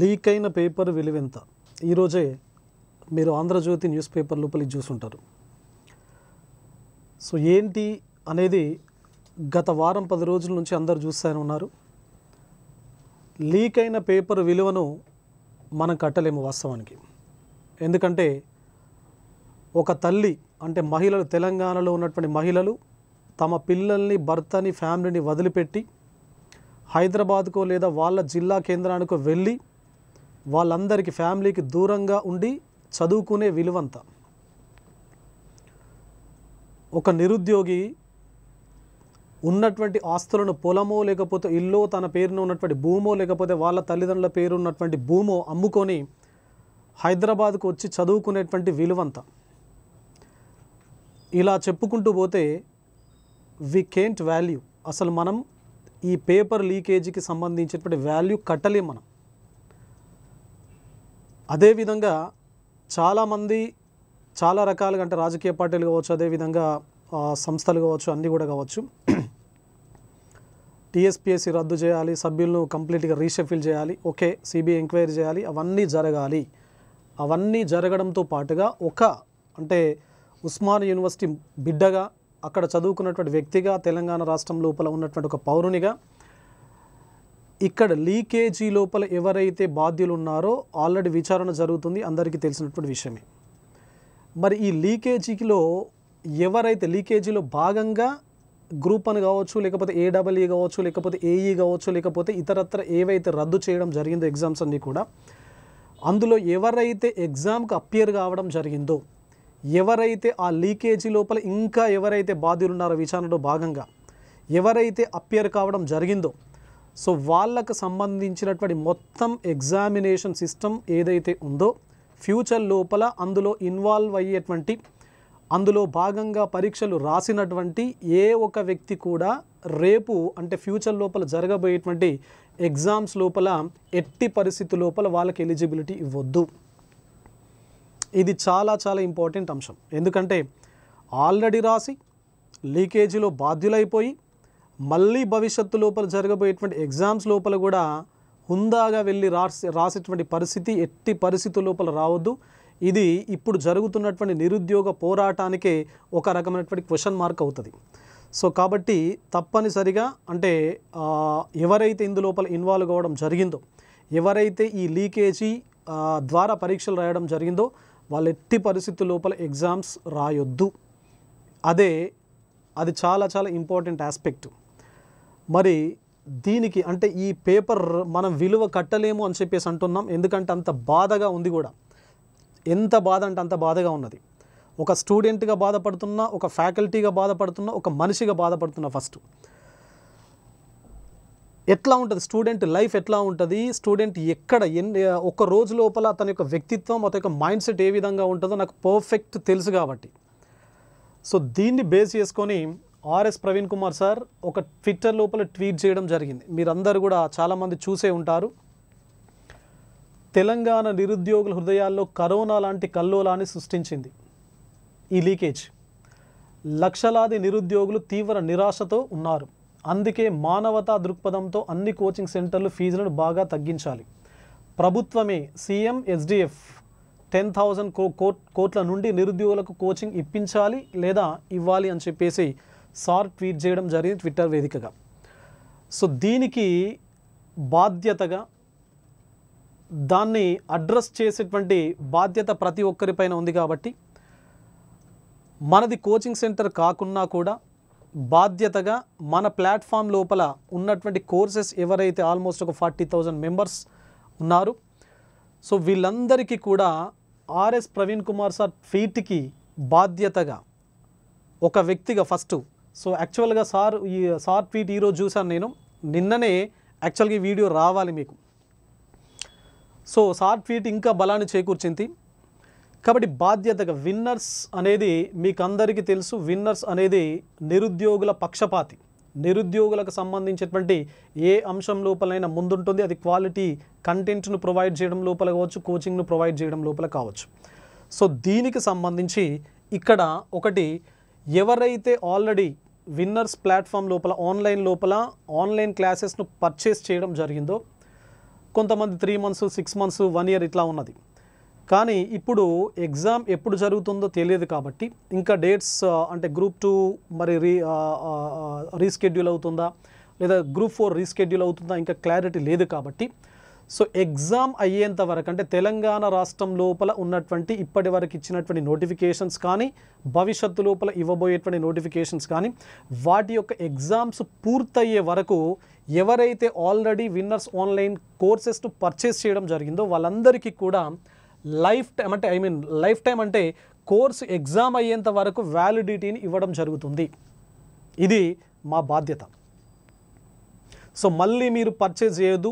leak అయిన paper విలువెంత ఈరోజే మీరు ఆంధ్రజ్యోతి న్యూస్ పేపర్ లోపలికి చూసుంటారు సో ఏంటి అనేది గత వారం పది రోజుల నుంచి అందరు చూస్తూనే ఉన్నారు లీక్ అయిన పేపర్ విలువను మనం కట్టలేము వాస్తవానికి ఎందుకంటే ఒక తల్లి అంటే మహిళలు తెలంగాణలో ఉన్నటువంటి మహిళలు తమ పిల్లల్ని భర్తని ఫ్యామిలీని వదిలిపెట్టి హైదరాబాద్కో లేదా వాళ్ళ జిల్లా కేంద్రానికో వెళ్ళి వాళ్ళందరికీ ఫ్యామిలీకి దూరంగా ఉండి చదువుకునే విలువంత ఒక నిరుద్యోగి ఉన్నటువంటి ఆస్తులను పొలమో లేకపోతే ఇల్లో తన పేరున ఉన్నటువంటి భూమో లేకపోతే వాళ్ళ తల్లిదండ్రుల పేరు ఉన్నటువంటి భూమో అమ్ముకొని హైదరాబాద్కు వచ్చి చదువుకునేటువంటి విలువంత ఇలా చెప్పుకుంటూ పోతే వి కేంట్ వాల్యూ అసలు మనం ఈ పేపర్ లీకేజీకి సంబంధించినటువంటి వాల్యూ కట్టలేం మనం అదేవిధంగా చాలామంది చాలా రకాలుగా అంటే రాజకీయ పార్టీలు కావచ్చు అదేవిధంగా సంస్థలు కావచ్చు అన్నీ కూడా కావచ్చు టిఎస్పిఎస్సి రద్దు చేయాలి సభ్యులను కంప్లీట్గా రీషఫిల్ చేయాలి ఓకే సిబిఐ ఎంక్వైరీ చేయాలి అవన్నీ జరగాలి అవన్నీ జరగడంతో పాటుగా ఒక అంటే ఉస్మాన్ యూనివర్సిటీ బిడ్డగా అక్కడ చదువుకున్నటువంటి వ్యక్తిగా తెలంగాణ రాష్ట్రం లోపల ఉన్నటువంటి ఒక పౌరునిగా ఇక్కడ లీకేజీ లోపల ఎవరైతే బాధ్యులు ఉన్నారో ఆల్రెడీ విచారణ జరుగుతుంది అందరికీ తెలిసినటువంటి విషయమే మరి ఈ లీకేజీలో ఎవరైతే లీకేజీలో భాగంగా గ్రూప్ అని కావచ్చు లేకపోతే ఏడబ్ల్యూఈ కావచ్చు లేకపోతే ఏఈ e కావచ్చు లేకపోతే ఇతరత్ర ఏవైతే రద్దు చేయడం జరిగిందో ఎగ్జామ్స్ అన్నీ కూడా అందులో ఎవరైతే ఎగ్జామ్కి అపియర్ కావడం జరిగిందో ఎవరైతే ఆ లీకేజీ లోపల ఇంకా ఎవరైతే బాధ్యులు ఉన్నారో విచారణలో భాగంగా ఎవరైతే అపియర్ కావడం జరిగిందో సో వాళ్ళకు సంబంధించినటువంటి మొత్తం ఎగ్జామినేషన్ సిస్టమ్ ఏదైతే ఉందో ఫ్యూచర్ లోపల అందులో ఇన్వాల్వ్ అయ్యేటువంటి అందులో భాగంగా పరీక్షలు రాసినటువంటి ఏ ఒక వ్యక్తి కూడా రేపు అంటే ఫ్యూచర్ లోపల జరగబోయేటువంటి ఎగ్జామ్స్ లోపల ఎట్టి పరిస్థితి లోపల వాళ్ళకి ఎలిజిబిలిటీ ఇవ్వద్దు ఇది చాలా చాలా ఇంపార్టెంట్ అంశం ఎందుకంటే ఆల్రెడీ రాసి లీకేజీలో బాధ్యులైపోయి మళ్ళీ భవిష్యత్తు లోపల జరగబోయేటువంటి ఎగ్జామ్స్ లోపల కూడా హుందాగా వెళ్ళి రాసి రాసేటువంటి పరిస్థితి ఎట్టి పరిస్థితి లోపల రావద్దు ఇది ఇప్పుడు జరుగుతున్నటువంటి నిరుద్యోగ పోరాటానికే ఒక రకమైనటువంటి క్వశ్చన్ మార్క్ అవుతుంది సో కాబట్టి తప్పనిసరిగా అంటే ఎవరైతే ఇందులోపల ఇన్వాల్వ్ అవ్వడం జరిగిందో ఎవరైతే ఈ లీకేజీ ద్వారా పరీక్షలు రాయడం జరిగిందో వాళ్ళు ఎట్టి పరిస్థితి లోపల ఎగ్జామ్స్ రాయొద్దు అదే అది చాలా చాలా ఇంపార్టెంట్ ఆస్పెక్టు మరి దీనికి అంటే ఈ పేపర్ మనం విలువ కట్టలేము అని చెప్పేసి అంటున్నాం ఎందుకంటే అంత బాధగా ఉంది కూడా ఎంత బాధ అంటే అంత బాధగా ఉన్నది ఒక స్టూడెంట్గా బాధపడుతున్నా ఒక ఫ్యాకల్టీగా బాధపడుతున్నా ఒక మనిషిగా బాధపడుతున్నా ఫస్ట్ ఎట్లా ఉంటుంది స్టూడెంట్ లైఫ్ ఎట్లా ఉంటుంది స్టూడెంట్ ఎక్కడ ఎన్ని ఒక రోజు లోపల తన యొక్క వ్యక్తిత్వం అతని యొక్క మైండ్ సెట్ ఏ విధంగా ఉంటుందో నాకు పర్ఫెక్ట్ తెలుసు కాబట్టి సో దీన్ని బేస్ చేసుకొని ఆర్ఎస్ ప్రవీణ్ కుమార్ సార్ ఒక ట్విట్టర్ లోపల ట్వీట్ చేయడం జరిగింది మీరందరూ కూడా చాలామంది చూసే ఉంటారు తెలంగాణ నిరుద్యోగుల హృదయాల్లో కరోనా లాంటి కల్లోలాన్ని సృష్టించింది ఈ లీకేజ్ లక్షలాది నిరుద్యోగులు తీవ్ర నిరాశతో ఉన్నారు అందుకే మానవతా దృక్పథంతో అన్ని కోచింగ్ సెంటర్లు ఫీజులను బాగా తగ్గించాలి ప్రభుత్వమే సీఎం ఎస్డిఎఫ్ టెన్ థౌజండ్ కోట్ల నుండి నిరుద్యోగులకు కోచింగ్ ఇప్పించాలి లేదా ఇవ్వాలి అని చెప్పేసి సార్ ట్వీట్ చేయడం జరిగింది ట్విట్టర్ వేదికగా సో దీనికి బాధ్యతగా దాన్ని అడ్రస్ చేసేటువంటి బాధ్యత ప్రతి ఒక్కరిపైన ఉంది కాబట్టి మనది కోచింగ్ సెంటర్ కాకున్నా కూడా బాధ్యతగా మన ప్లాట్ఫామ్ లోపల ఉన్నటువంటి కోర్సెస్ ఎవరైతే ఆల్మోస్ట్ ఒక ఫార్టీ థౌజండ్ మెంబర్స్ ఉన్నారు సో వీళ్ళందరికీ కూడా ఆర్ఎస్ ప్రవీణ్ కుమార్ సార్ ఫీట్కి బాధ్యతగా ఒక వ్యక్తిగా ఫస్ట్ సో యాక్చువల్గా సార్ ఈ సార్ ట్వీట్ ఈరోజు చూశాను నేను నిన్ననే యాక్చువల్గా ఈ వీడియో రావాలి మీకు సో సార్ ట్వీట్ ఇంకా బలాన్ని చేకూర్చింది కాబట్టి బాధ్యతగా విన్నర్స్ అనేది మీకు అందరికీ తెలుసు విన్నర్స్ అనేది నిరుద్యోగుల పక్షపాతి నిరుద్యోగులకు సంబంధించినటువంటి ఏ అంశం లోపలైనా ముందుంటుంది అది క్వాలిటీ కంటెంట్ను ప్రొవైడ్ చేయడం లోపల కావచ్చు కోచింగ్ను ప్రొవైడ్ చేయడం లోపల కావచ్చు సో దీనికి సంబంధించి ఇక్కడ ఒకటి ఎవరైతే ఆల్రెడీ విన్నర్స్ ప్లాట్ఫామ్ లోపల ఆన్లైన్ లోపల ఆన్లైన్ క్లాసెస్ను పర్చేస్ చేయడం జరిగిందో కొంతమంది three months six months one year ఇట్లా ఉన్నది కానీ ఇప్పుడు ఎగ్జామ్ ఎప్పుడు జరుగుతుందో తెలియదు కాబట్టి ఇంకా డేట్స్ అంటే గ్రూప్ టూ మరి రీ రీస్కెడ్యూల్ అవుతుందా లేదా గ్రూప్ ఫోర్ రీస్కెడ్యూల్ అవుతుందా ఇంకా క్లారిటీ లేదు కాబట్టి సో ఎగ్జామ్ అయ్యేంత వరకు అంటే తెలంగాణ రాష్ట్రం లోపల ఉన్నటువంటి ఇప్పటి వరకు ఇచ్చినటువంటి నోటిఫికేషన్స్ కానీ భవిష్యత్తు లోపల ఇవ్వబోయేటువంటి నోటిఫికేషన్స్ కానీ వాటి యొక్క ఎగ్జామ్స్ పూర్తయ్యే వరకు ఎవరైతే ఆల్రెడీ విన్నర్స్ ఆన్లైన్ కోర్సెస్ను పర్చేస్ చేయడం జరిగిందో వాళ్ళందరికీ కూడా లైఫ్ టైం అంటే ఐ మీన్ లైఫ్ టైం అంటే కోర్సు ఎగ్జామ్ అయ్యేంత వరకు వ్యాలిడిటీని ఇవ్వడం జరుగుతుంది ఇది మా బాధ్యత సో మళ్ళీ మీరు పర్చేజ్ చేయదు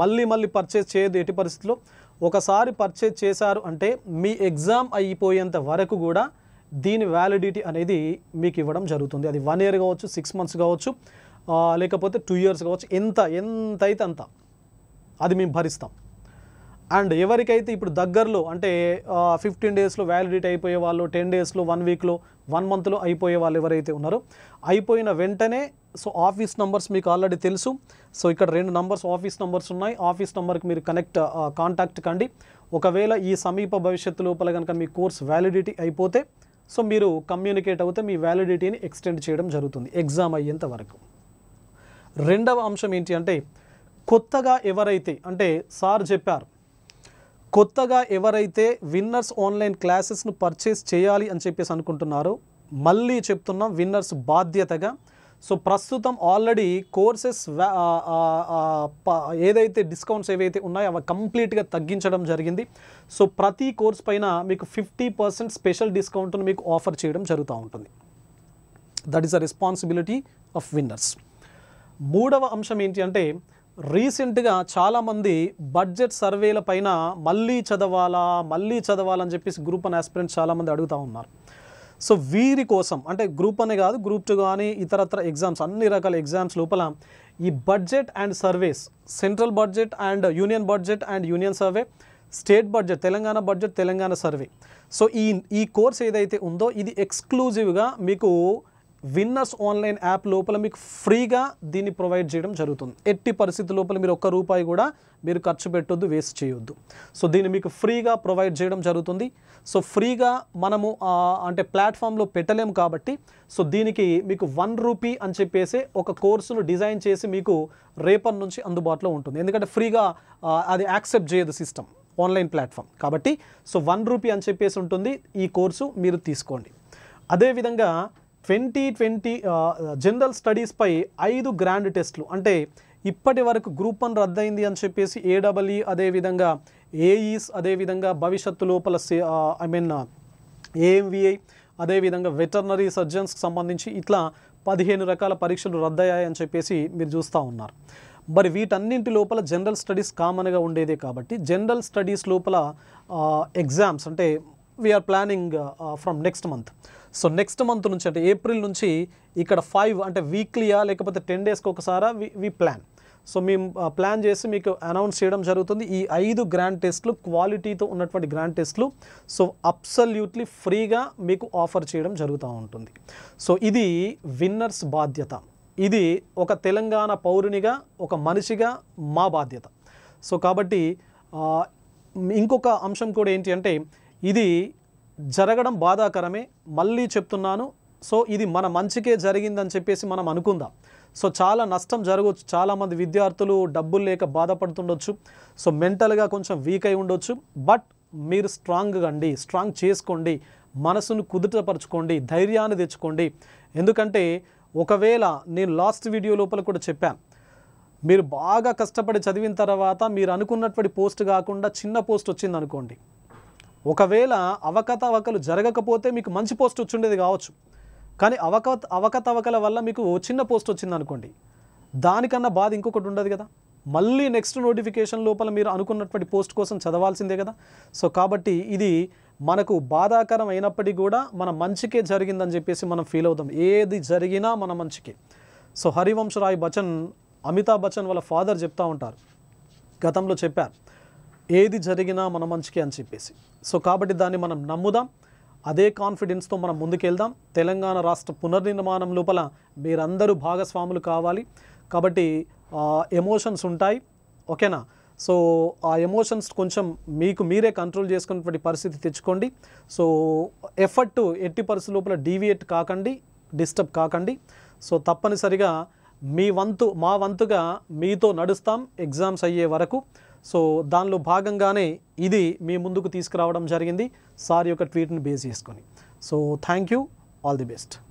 మళ్ళీ మళ్ళీ పర్చేజ్ చేయదు ఎట్టి పరిస్థితుల్లో ఒకసారి పర్చేజ్ చేశారు అంటే మీ ఎగ్జామ్ అయిపోయేంత వరకు కూడా దీని వ్యాలిడిటీ అనేది మీకు ఇవ్వడం జరుగుతుంది అది వన్ ఇయర్ కావచ్చు సిక్స్ మంత్స్ కావచ్చు లేకపోతే టూ ఇయర్స్ కావచ్చు ఎంత ఎంత అయితే అంత అది మేము భరిస్తాం అండ్ ఎవరికైతే ఇప్పుడు దగ్గరలో అంటే ఫిఫ్టీన్ డేస్లో వ్యాలిడిటీ అయిపోయే వాళ్ళు టెన్ డేస్లో వన్ వీక్లో వన్ మంత్లో అయిపోయే వాళ్ళు ఎవరైతే ఉన్నారో అయిపోయిన వెంటనే సో ఆఫీస్ నంబర్స్ మీకు ఆల్రెడీ తెలుసు సో ఇక్కడ రెండు నంబర్స్ ఆఫీస్ నంబర్స్ ఉన్నాయి ఆఫీస్ నంబర్కి మీరు కనెక్ట్ కాంటాక్ట్ కండి ఒకవేళ ఈ సమీప భవిష్యత్తు లోపల కనుక మీ కోర్స్ వ్యాలిడిటీ అయిపోతే సో మీరు కమ్యూనికేట్ అవుతే మీ వ్యాలిడిటీని ఎక్స్టెండ్ చేయడం జరుగుతుంది ఎగ్జామ్ అయ్యేంత వరకు రెండవ అంశం ఏంటి అంటే కొత్తగా ఎవరైతే అంటే సార్ చెప్పారు కొత్తగా ఎవరైతే విన్నర్స్ ఆన్లైన్ క్లాసెస్ను పర్చేస్ చేయాలి అని చెప్పేసి అనుకుంటున్నారో మళ్ళీ చెప్తున్నాం విన్నర్స్ బాధ్యతగా సో ప్రస్తుతం ఆల్రెడీ కోర్సెస్ ఏదైతే డిస్కౌంట్స్ ఏవైతే ఉన్నాయో అవి కంప్లీట్గా తగ్గించడం జరిగింది సో ప్రతి కోర్స్ పైన మీకు ఫిఫ్టీ పర్సెంట్ స్పెషల్ డిస్కౌంట్ను మీకు ఆఫర్ చేయడం జరుగుతూ ఉంటుంది that is a responsibility of winners మూడవ అంశం ఏంటి అంటే రీసెంట్గా చాలామంది బడ్జెట్ సర్వేల పైన మళ్ళీ చదవాలా మళ్ళీ చదవాలని చెప్పేసి గ్రూప్ వన్ ఆస్పిరెంట్స్ చాలామంది అడుగుతూ ఉన్నారు సో వీరి కోసం అంటే గ్రూప్ అనే కాదు గ్రూప్ టూ కానీ ఇతరత్ర ఎగ్జామ్స్ అన్ని రకాల ఎగ్జామ్స్ లోపల ఈ budget and surveys central budget and union budget and union survey state budget Telangana budget Telangana survey so ఈ ఈ కోర్స్ ఏదైతే ఉందో ఇది ఎక్స్క్లూజివ్గా మీకు విన్నర్స్ ఆన్లైన్ యాప్ లోపల మీకు ఫ్రీగా దీన్ని ప్రొవైడ్ చేయడం జరుగుతుంది ఎట్టి పరిస్థితి లోపల మీరు ఒక్క రూపాయి కూడా మీరు ఖర్చు పెట్టొద్దు వేస్ట్ చేయొద్దు సో దీన్ని మీకు ఫ్రీగా ప్రొవైడ్ చేయడం జరుగుతుంది సో ఫ్రీగా మనము అంటే ప్లాట్ఫామ్లో పెట్టలేము కాబట్టి సో దీనికి మీకు వన్ రూపీ అని చెప్పేసి ఒక కోర్సును డిజైన్ చేసి మీకు రేపటి నుంచి అందుబాటులో ఉంటుంది ఎందుకంటే ఫ్రీగా అది యాక్సెప్ట్ చేయదు సిస్టమ్ ఆన్లైన్ ప్లాట్ఫామ్ కాబట్టి సో వన్ రూపీ అని చెప్పేసి ఉంటుంది ఈ కోర్సు మీరు తీసుకోండి అదేవిధంగా ట్వంటీ ట్వంటీ జనరల్ స్టడీస్పై ఐదు గ్రాండ్ టెస్ట్లు అంటే ఇప్పటి వరకు గ్రూప్ వన్ రద్దయింది అని చెప్పేసి ఏడబ్ల్ఈ అదేవిధంగా ఏఈస్ అదేవిధంగా భవిష్యత్తు లోపల ఐ మీన్ ఏఎంవిఐ అదేవిధంగా వెటర్నరీ సర్జన్స్కి సంబంధించి ఇట్లా పదిహేను రకాల పరీక్షలు రద్దయ్యాయని చెప్పేసి మీరు చూస్తూ ఉన్నారు మరి వీటన్నింటి లోపల జనరల్ స్టడీస్ కామన్గా ఉండేదే కాబట్టి జనరల్ స్టడీస్ లోపల ఎగ్జామ్స్ అంటే we're planning from next month so next month నుంచి అంటే ఏప్రిల్ నుంచి ఇక్కడ ఫైవ్ అంటే వీక్లీయా లేకపోతే టెన్ డేస్కి ఒకసారా వి వి ప్లాన్ సో మేము ప్లాన్ చేసి మీకు అనౌన్స్ చేయడం జరుగుతుంది ఈ ఐదు గ్రాండ్ టెస్ట్లు క్వాలిటీతో ఉన్నటువంటి గ్రాండ్ టెస్ట్లు సో అబ్సల్యూట్లీ ఫ్రీగా మీకు ఆఫర్ చేయడం జరుగుతూ ఉంటుంది సో ఇది విన్నర్స్ బాధ్యత ఇది ఒక తెలంగాణ పౌరునిగా ఒక మనిషిగా మా బాధ్యత సో కాబట్టి ఇంకొక అంశం కూడా ఏంటి అంటే ఇది జరగడం బాధాకరమే మళ్ళీ చెప్తున్నాను సో ఇది మన మంచికే జరిగిందని చెప్పేసి మనం అనుకుందాం సో చాలా నష్టం జరగవచ్చు చాలామంది విద్యార్థులు డబ్బులు లేక బాధపడుతుండొచ్చు సో మెంటల్గా కొంచెం వీక్ అయి ఉండొచ్చు బట్ మీరు స్ట్రాంగ్ అండి స్ట్రాంగ్ చేసుకోండి మనసును కుదుటపరచుకోండి ధైర్యాన్ని తెచ్చుకోండి ఎందుకంటే ఒకవేళ నేను లాస్ట్ వీడియో లోపల కూడా చెప్పాను మీరు బాగా కష్టపడి చదివిన తర్వాత మీరు అనుకున్నటువంటి పోస్ట్ కాకుండా చిన్న పోస్ట్ వచ్చింది అనుకోండి ఒకవేళ అవకతవకలు జరగకపోతే మీకు మంచి పోస్ట్ వచ్చిండేది కావచ్చు కానీ అవక అవకతవకల వల్ల మీకు చిన్న పోస్ట్ వచ్చింది అనుకోండి దానికన్నా బాధ ఇంకొకటి ఉండదు కదా మళ్ళీ నెక్స్ట్ నోటిఫికేషన్ లోపల మీరు అనుకున్నటువంటి పోస్ట్ కోసం చదవాల్సిందే కదా సో కాబట్టి ఇది మనకు బాధాకరం అయినప్పటికీ కూడా మన మంచికే జరిగిందని చెప్పేసి మనం ఫీల్ అవుతాం ఏది జరిగినా మన మంచికే సో హరివంశరాయ్ రాయ్ బచ్చన్ అమితాబ్ బచ్చన్ వాళ్ళ ఫాదర్ చెప్తా ఉంటారు గతంలో చెప్పారు ఏది జరిగినా మన మంచికి అని చెప్పేసి సో కాబట్టి దాన్ని మనం నమ్ముదాం అదే కాన్ఫిడెన్స్తో మనం ముందుకెళ్దాం తెలంగాణ రాష్ట్ర పునర్నిర్మాణం లోపల మీరందరూ భాగస్వాములు కావాలి కాబట్టి ఎమోషన్స్ ఉంటాయి ఓకేనా సో ఆ ఎమోషన్స్ కొంచెం మీకు మీరే కంట్రోల్ చేసుకున్నటువంటి పరిస్థితి తెచ్చుకోండి సో ఎఫర్ట్ ఎట్టి పరిస్థితి లోపల డీవియేట్ కాకండి డిస్టర్బ్ కాకండి సో తప్పనిసరిగా మీ వంతు మా వంతుగా మీతో నడుస్తాం ఎగ్జామ్స్ అయ్యే వరకు సో దానిలో భాగంగానే ఇది మీ ముందుకు తీసుకురావడం జరిగింది సార్ యొక్క ట్వీట్ని బేస్ చేసుకొని so thank you all the best